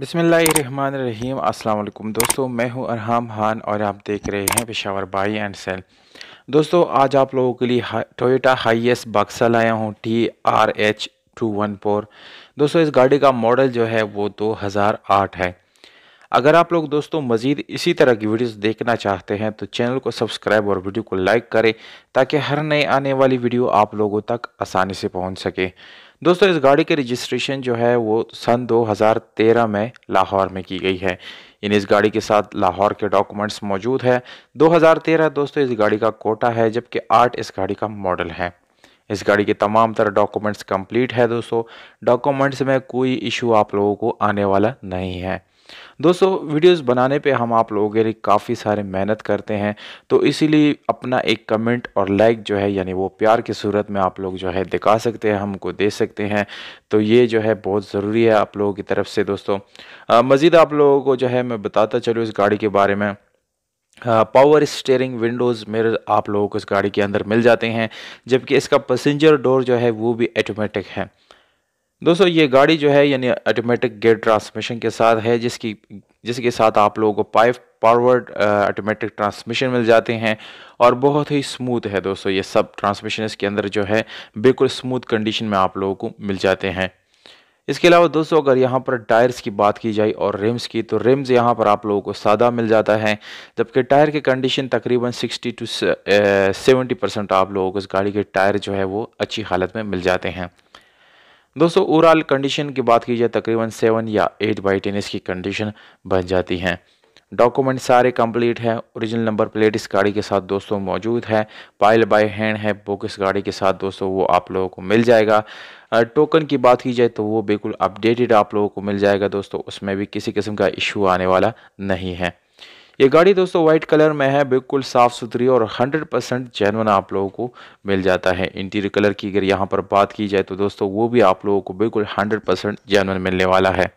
बसमीम् अल्लाम दोस्तों मैं हूं अरहम खान और आप देख रहे हैं पेशावर बाई एंड सेल दोस्तों आज आप लोगों के लिए हा, टोयोटा हाई एस बक्सा लाया हूं T R H two one four दोस्तों इस गाड़ी का मॉडल जो है वो दो हज़ार आठ है अगर आप लोग दोस्तों मज़ीद इसी तरह की वीडियोस देखना चाहते हैं तो चैनल को सब्सक्राइब और वीडियो को लाइक करें ताकि हर नए आने वाली वीडियो आप लोगों तक आसानी से पहुँच सके दोस्तों इस गाड़ी की रजिस्ट्रेशन जो है वो सन 2013 में लाहौर में की गई है इन इस गाड़ी के साथ लाहौर के डॉक्यूमेंट्स मौजूद है 2013 दोस्तों इस गाड़ी का कोटा है जबकि आठ इस गाड़ी का मॉडल है इस गाड़ी के तमाम तरह डॉक्यूमेंट्स कंप्लीट है दोस्तों डॉक्यूमेंट्स में कोई इशू आप लोगों को आने वाला नहीं है दोस्तों वीडियोस बनाने पे हम आप लोगों के लिए काफ़ी सारे मेहनत करते हैं तो इसीलिए अपना एक कमेंट और लाइक जो है यानी वो प्यार की सूरत में आप लोग जो है दिखा सकते हैं हमको दे सकते हैं तो ये जो है बहुत ज़रूरी है आप लोगों की तरफ से दोस्तों मज़ीद आप लोगों को जो है मैं बताता चलूँ इस गाड़ी के बारे में पावर स्टेयरिंग विंडोज़ मेरे आप लोगों को इस गाड़ी के अंदर मिल जाते हैं जबकि इसका पैसेंजर डोर जो है वो भी ऑटोमेटिक है दोस्तों ये गाड़ी जो है यानी ऑटोमेटिक गेयर ट्रांसमिशन के साथ है जिसकी जिसके साथ आप लोगों को पाइप पावर्ड ऑटोमेटिक ट्रांसमिशन मिल जाते हैं और बहुत ही स्मूथ है दोस्तों ये सब ट्रांसमिशन इसके अंदर जो है बिल्कुल स्मूथ कंडीशन में आप लोगों को मिल जाते हैं इसके अलावा दोस्तों अगर यहाँ पर टायर्स की बात की जाए और रिम्स की तो रिम्स यहाँ पर आप लोगों को सादा मिल जाता है जबकि टायर की कंडीशन तकरीबन 60 टू 70 परसेंट आप लोगों को इस गाड़ी के टायर जो है वो अच्छी हालत में मिल जाते हैं दोस्तों ओवरऑल कंडीशन की बात की जाए तकरीबन सेवन या एट बाई टेन इसकी कंडीशन बन जाती हैं डॉक्यूमेंट सारे कंप्लीट हैं ओरिजिनल नंबर प्लेट इस गाड़ी के साथ दोस्तों मौजूद है पायल बाय हैंड है बुक इस गाड़ी के साथ दोस्तों वो आप लोगों को मिल जाएगा टोकन की बात की जाए तो वो बिल्कुल अपडेटेड आप लोगों को मिल जाएगा दोस्तों उसमें भी किसी किस्म का इशू आने वाला नहीं है ये गाड़ी दोस्तों वाइट कलर में है बिल्कुल साफ़ सुथरी और 100 परसेंट जैनवन आप लोगों को मिल जाता है इंटीरियर कलर की अगर यहाँ पर बात की जाए तो दोस्तों वो भी आप लोगों को बिल्कुल 100 परसेंट जैनवन मिलने वाला है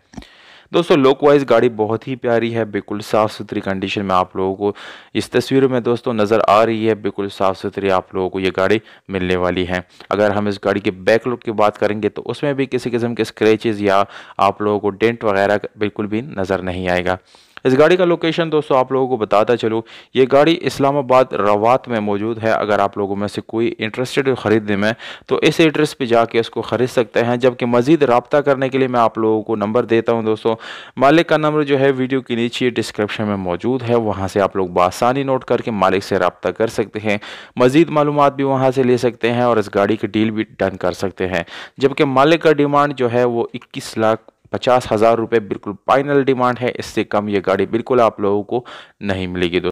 दोस्तों लुक वाइज गाड़ी बहुत ही प्यारी है बिल्कुल साफ़ सुथरी कंडीशन में आप लोगों को इस तस्वीर में दोस्तों नज़र आ रही है बिल्कुल साफ़ सुथरी आप लोगों को ये गाड़ी मिलने वाली है अगर हम इस गाड़ी के बैक लुक की बात करेंगे तो उसमें भी किसी किस्म के स्क्रेचेज़ या आप लोगों को डेंट वगैरह बिल्कुल भी नज़र नहीं आएगा इस गाड़ी का लोकेशन दोस्तों आप लोगों को बताता चलो ये गाड़ी इस्लामाबाद रवात में मौजूद है अगर आप लोगों में से कोई इंटरेस्टेड ख़रीदने में तो इस एड्रेस पर जाके इसको ख़रीद सकते हैं जबकि मज़ीद रबता करने के लिए मैं आप लोगों को नंबर देता हूँ दोस्तों मालिक का नंबर जो है वीडियो के नीचे डिस्क्रिप्शन में मौजूद है वहाँ से आप लोग बासानी नोट करके मालिक से रबता कर सकते हैं मज़ीद मालूम भी वहाँ से ले सकते हैं और इस गाड़ी की डील भी डन कर सकते हैं जबकि मालिक का डिमांड जो है वो इक्कीस लाख पचास हज़ार रुपये बिल्कुल फाइनल डिमांड है इससे कम ये गाड़ी बिल्कुल आप लोगों को नहीं मिलेगी दोस्तों